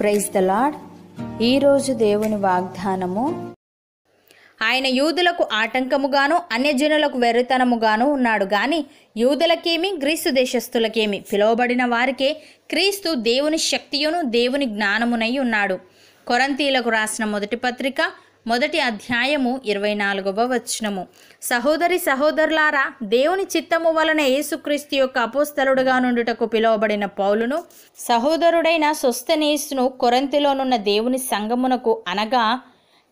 praise the lord ఈరోజు దేవుని వాగ్దానము ఆయన యూదులకు ఆటంకముగాను అన్యజనులకు వెర్రితనముగాను ఉన్నాడు గాని యూదులకేమి గ్రీసు దేశస్థులకేమి పిలువబడిన వారికే క్రీస్తు దేవుని శక్తియును దేవుని జ్ఞానమునై ఉన్నాడు కొరంతీలకు రాసిన మొదటి పత్రిక మొదటి అధ్యాయము ఇరవై నాలుగవ వచనము సహోదరి సహోదరులారా దేవుని చిత్తము వలన యేసుక్రీస్తు యొక్క అపోస్తలుడుగా నుండుటకు పిలువబడిన పౌలును సహోదరుడైన సొస్తనేసును కొరంతిలోనున్న దేవుని సంగమునకు అనగా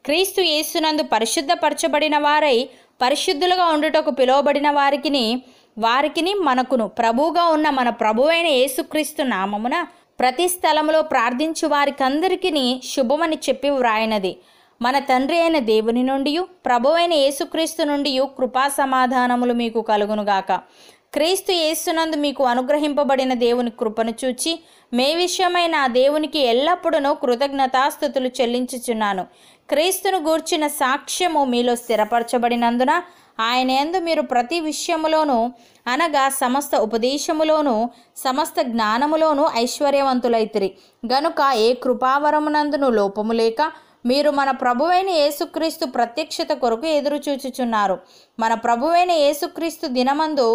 క్రీస్తు యేసునందు పరిశుద్ధపరచబడిన వారై పరిశుద్ధులుగా ఉండుటకు పిలువబడిన వారికిని వారికిని మనకును ప్రభువుగా ఉన్న మన ప్రభువైన యేసుక్రీస్తు నామమున ప్రతి స్థలంలో ప్రార్థించు వారికందరికీ శుభమని చెప్పి వ్రాయినది మన తండ్రి అయిన దేవుని నుండి ప్రభువైన యేసుక్రీస్తు నుండి కృపా సమాధానములు మీకు కలుగునుగాక క్రీస్తు యేసునందు మీకు అనుగ్రహింపబడిన దేవుని కృపను చూచి మే విషయమైన ఆ దేవునికి ఎల్లప్పుడూ కృతజ్ఞతాస్థుతులు చెల్లించుచున్నాను క్రీస్తును గూర్చిన సాక్ష్యము మీలో స్థిరపరచబడినందున ఆయన ఎందు మీరు ప్రతి విషయములోనూ అనగా సమస్త ఉపదేశములోనూ సమస్త జ్ఞానములోనూ ఐశ్వర్యవంతులైతిరి గనుక ఏ కృపావరమునందును లోపము లేక మీరు మన ప్రభువైన యేసుక్రీస్తు ప్రత్యక్షత కొరకు ఎదురుచూచుచున్నారు మన ప్రభువైన యేసుక్రీస్తు దినమందు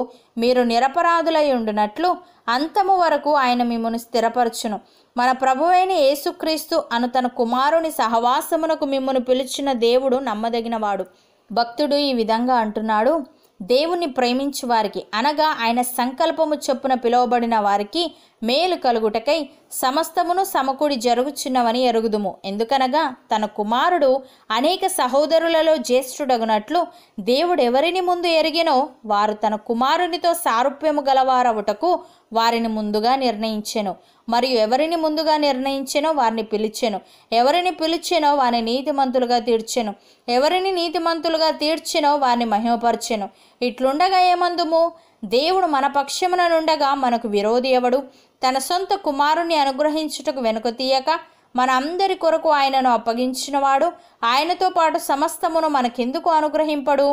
మీరు నిరపరాధులై ఉండునట్లు అంతము వరకు ఆయన మిమ్మను స్థిరపరచును మన ప్రభువైన యేసుక్రీస్తు అను తన కుమారుని సహవాసమునకు మిమ్మను పిలిచిన దేవుడు నమ్మదగినవాడు భక్తుడు ఈ విధంగా అంటున్నాడు దేవుణ్ణి ప్రేమించు వారికి అనగా ఆయన సంకల్పము చొప్పున పిలువబడిన వారికి మేలు కలుగుటకై సమస్తమును సమకూడి జరుగుచున్నవని ఎరుగుదుము ఎందుకనగా తన కుమారుడు అనేక సహోదరులలో జ్యేష్ఠుడగునట్లు దేవుడెవరిని ముందు ఎరిగినో వారు తన కుమారునితో సారూప్యము గలవారవుటకు వారిని ముందుగా నిర్ణయించెను మరియు ఎవరిని ముందుగా నిర్ణయించెనో వారిని పిలిచెను ఎవరిని పిలిచెనో వారిని నీతిమంతులుగా తీర్చెను ఎవరిని నీతిమంతులుగా తీర్చెనో వారిని మహిమపరచెను ఇట్లుండగా ఏమందుము దేవుడు మన పక్షమున నుండగా మనకు విరోధి ఎవడు తన సొంత కుమారుణ్ణి అనుగ్రహించుటకు వెనుక తీయక మన అందరి కొరకు ఆయనను అప్పగించినవాడు ఆయనతో పాటు సమస్తమును మనకెందుకు అనుగ్రహింపడు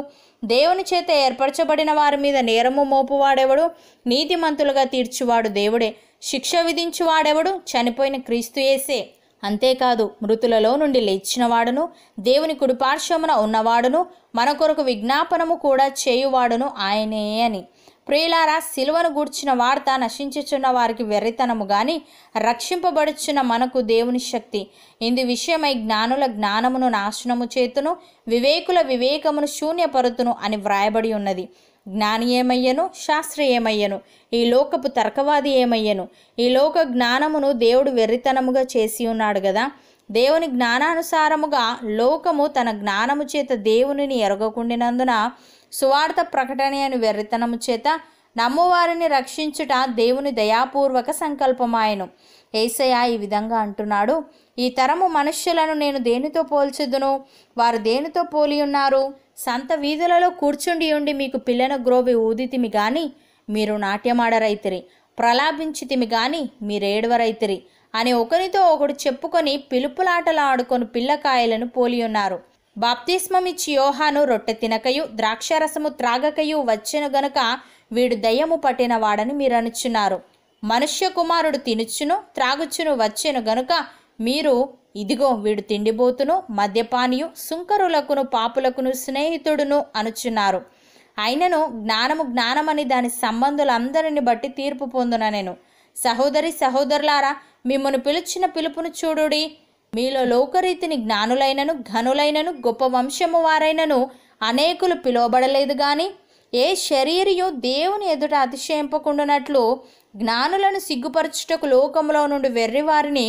దేవుని చేత ఏర్పరచబడిన వారి మీద నేరము మోపువాడెవడు నీతిమంతులుగా తీర్చువాడు దేవుడే శిక్ష విధించువాడెవడు చనిపోయిన క్రీస్తు యేసే అంతేకాదు మృతులలో నుండి లేచినవాడును దేవుని కుడిపార్శ్వమున ఉన్నవాడును మన కొరకు విజ్ఞాపనము కూడా చేయువాడును ఆయనే అని ప్రియులారా సిలువను గూర్చిన వార్త నశించుచున్న వారికి వెర్రితనము గాని రక్షింపబడుచున్న మనకు దేవుని శక్తి ఇందు విషయమై జ్ఞానుల జ్ఞానమును నాశనము చేతును వివేకుల వివేకమును శూన్యపరుతును అని వ్రాయబడి ఉన్నది జ్ఞాని ఏమయ్యను శాస్త్రి ఏమయ్యను ఈ లోకపు తర్కవాది ఏమయ్యను ఈ లోక జ్ఞానమును దేవుడు వెర్రితనముగా చేసి ఉన్నాడు కదా దేవుని జ్ఞానానుసారముగా లోకము తన జ్ఞానము చేత దేవునిని ఎరగకుండినందున సువార్త ప్రకటన అని వెర్రితనము చేత నమ్మువారిని రక్షించుట దేవుని దయాపూర్వక సంకల్పమాయను ఏసయ ఈ విధంగా అంటున్నాడు ఈ తరము మనుష్యులను నేను దేనితో పోల్చుదును వారు దేనితో పోలి ఉన్నారు సంత వీధులలో కూర్చుండి ఉండి మీకు పిల్లన గ్రోవి ఊదితిమి గాని మీరు నాట్యమాడరైతిరి ప్రలాభించితిమి గాని మీరేడవరైతిరి అని ఒకరితో ఒకడు చెప్పుకొని పిలుపులాటలాడుకొని పిల్లకాయలను పోలి ఉన్నారు బాప్తిస్మమిచ్చి యోహాను రొట్టె తినకయు ద్రాక్షరసము త్రాగకయు వచ్చెను గనుక వీడు దయ్యము వాడని మీరు అనుచున్నారు మనుష్య కుమారుడు తినుచును త్రాగుచును వచ్చెను గనుక మీరు ఇదిగో వీడు తిండిబోతును మద్యపానియు సుంకరులకును పాపులకును స్నేహితుడును అనుచున్నారు అయినను జ్ఞానము జ్ఞానమని దాని సంబంధులందరిని బట్టి తీర్పు పొందున నేను సహోదరి సహోదరులారా మిమ్మను పిలిచిన పిలుపును చూడుడి మీలో లోకరీతిని జ్ఞానులైనను ఘనులైనను గొప్ప వంశము వారైనను అనేకులు పిలువబడలేదు కానీ ఏ శరీరియు దేవుని ఎదుట అతిశయింపకుండానట్లు జ్ఞానులను సిగ్గుపరచుటకు లోకంలో నుండి వెర్రి వారిని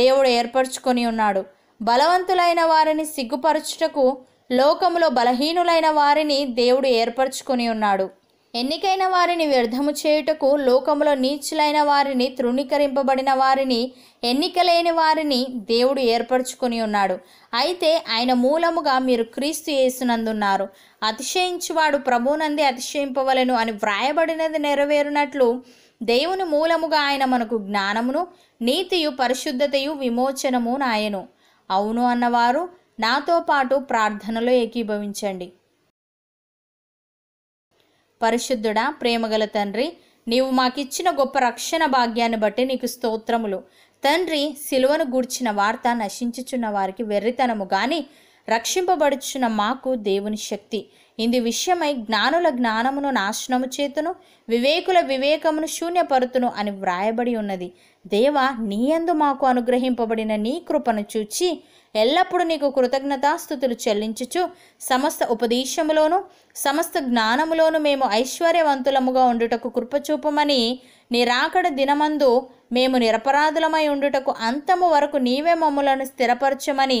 దేవుడు ఏర్పరచుకొని ఉన్నాడు బలవంతులైన వారిని సిగ్గుపరచుటకు లోకంలో బలహీనులైన వారిని దేవుడు ఏర్పరచుకొని ఉన్నాడు ఎన్నికైన వారిని వ్యర్థము చేయుటకు లోకములో నీచులైన వారిని తృణీకరింపబడిన వారిని ఎన్నికలేని వారిని దేవుడు ఏర్పరచుకొని ఉన్నాడు అయితే ఆయన మూలముగా మీరు క్రీస్తు యేసునందున్నారు అతిశయించువాడు ప్రభునంది అతిశయింపవలను అని వ్రాయబడినది నెరవేరునట్లు దేవుని మూలముగా ఆయన మనకు జ్ఞానమును నీతియు పరిశుద్ధతయు విమోచనము నాయను అవును అన్నవారు నాతో పాటు ప్రార్థనలో ఏకీభవించండి పరిశుద్ధుడా ప్రేమగల తండ్రి నీవు మాకిచ్చిన గొప్ప రక్షణ భాగ్యాన్ని బట్టి నీకు స్తోత్రములు తండ్రి సిలువను గూర్చిన వార్త నశించుచున్న వారికి వెర్రితనము కానీ రక్షింపబడుచున్న మాకు దేవుని శక్తి ఇంది విషయమై జ్ఞానుల జ్ఞానమును నాశనము చేతును వివేకుల వివేకమును శూన్యపరుతును అని వ్రాయబడి ఉన్నది దేవ నీయందు మాకు అనుగ్రహింపబడిన నీ కృపను చూచి ఎల్లప్పుడూ నీకు కృతజ్ఞతాస్థుతులు చెల్లించుచు సమస్త ఉపదేశములోను సమస్త జ్ఞానములోను మేము ఐశ్వర్యవంతులముగా ఉండుటకు కృపచూపమని నీ రాకడ దినమందు మేము నిరపరాధులమై ఉండుటకు అంతము వరకు నీవే మమ్ములను స్థిరపరచమని